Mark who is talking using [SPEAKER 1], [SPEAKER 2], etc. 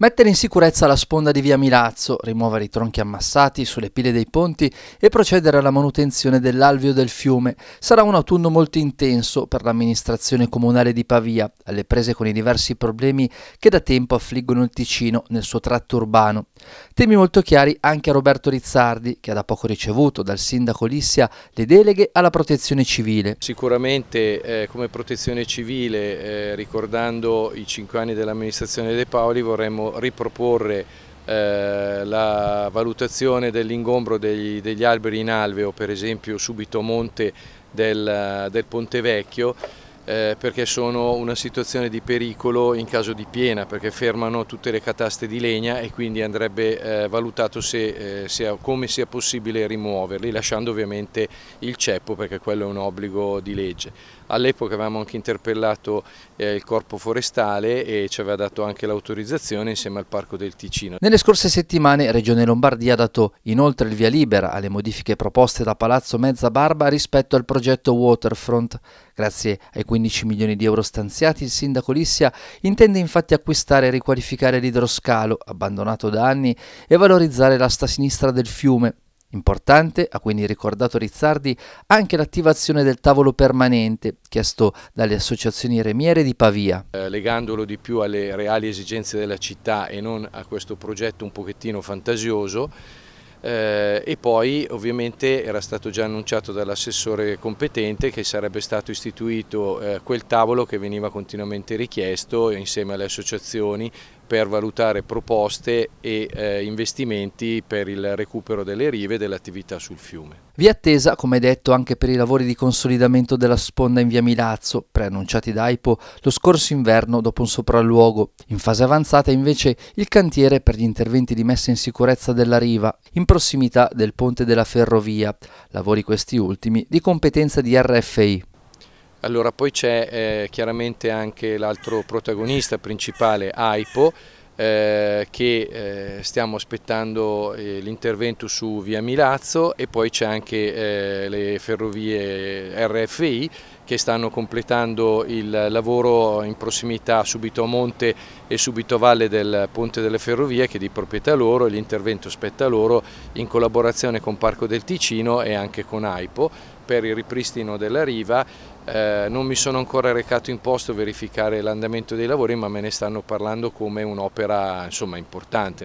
[SPEAKER 1] Mettere in sicurezza la sponda di via Milazzo, rimuovere i tronchi ammassati sulle pile dei ponti e procedere alla manutenzione dell'alveo del fiume sarà un autunno molto intenso per l'amministrazione comunale di Pavia, alle prese con i diversi problemi che da tempo affliggono il Ticino nel suo tratto urbano. Temi molto chiari anche a Roberto Rizzardi, che ha da poco ricevuto dal sindaco Lissia le deleghe alla protezione civile.
[SPEAKER 2] Sicuramente eh, come protezione civile, eh, ricordando i cinque anni dell'amministrazione De Paoli, vorremmo riproporre eh, la valutazione dell'ingombro degli, degli, alberi in alveo, per esempio subito a monte del, del Ponte Vecchio, eh, perché sono una situazione di pericolo in caso di piena, perché fermano tutte le cataste di legna e quindi andrebbe eh, valutato se, eh, se, come sia possibile rimuoverli, lasciando ovviamente il ceppo perché quello è un obbligo di legge. All'epoca avevamo anche interpellato eh, il corpo forestale e ci aveva dato anche l'autorizzazione insieme al Parco del Ticino. Nelle scorse
[SPEAKER 1] settimane Regione Lombardia ha dato inoltre il via libera alle modifiche proposte da Palazzo Mezza Barba rispetto al progetto Waterfront, grazie ai 15 15 milioni di euro stanziati, il sindaco Lissia intende infatti acquistare e riqualificare l'idroscalo, abbandonato da anni, e valorizzare l'asta sinistra del fiume, Importante, ha quindi ricordato Rizzardi, anche l'attivazione del tavolo permanente chiesto dalle associazioni remiere di Pavia.
[SPEAKER 2] Eh, legandolo di più alle reali esigenze della città e non a questo progetto un pochettino fantasioso, eh, e poi ovviamente era stato già annunciato dall'assessore competente che sarebbe stato istituito eh, quel tavolo che veniva continuamente richiesto insieme alle associazioni per valutare proposte e eh, investimenti per il recupero delle rive e delle attività sul fiume.
[SPEAKER 1] Via attesa, come detto, anche per i lavori di consolidamento della sponda in via Milazzo, preannunciati da IPO lo scorso inverno dopo un sopralluogo. In fase avanzata invece il cantiere per gli interventi di messa in sicurezza della riva, in prossimità del ponte della ferrovia, lavori questi ultimi di competenza di RFI.
[SPEAKER 2] Allora, poi c'è eh, chiaramente anche l'altro protagonista principale, AIPO, eh, che eh, stiamo aspettando eh, l'intervento su via Milazzo e poi c'è anche eh, le ferrovie RFI che stanno completando il lavoro in prossimità subito a monte e subito a valle del ponte delle ferrovie che è di proprietà loro e l'intervento spetta loro in collaborazione con Parco del Ticino e anche con AIPO per il ripristino della riva, eh, non mi sono ancora recato in posto a verificare l'andamento dei lavori ma me ne stanno parlando come un'opera importante.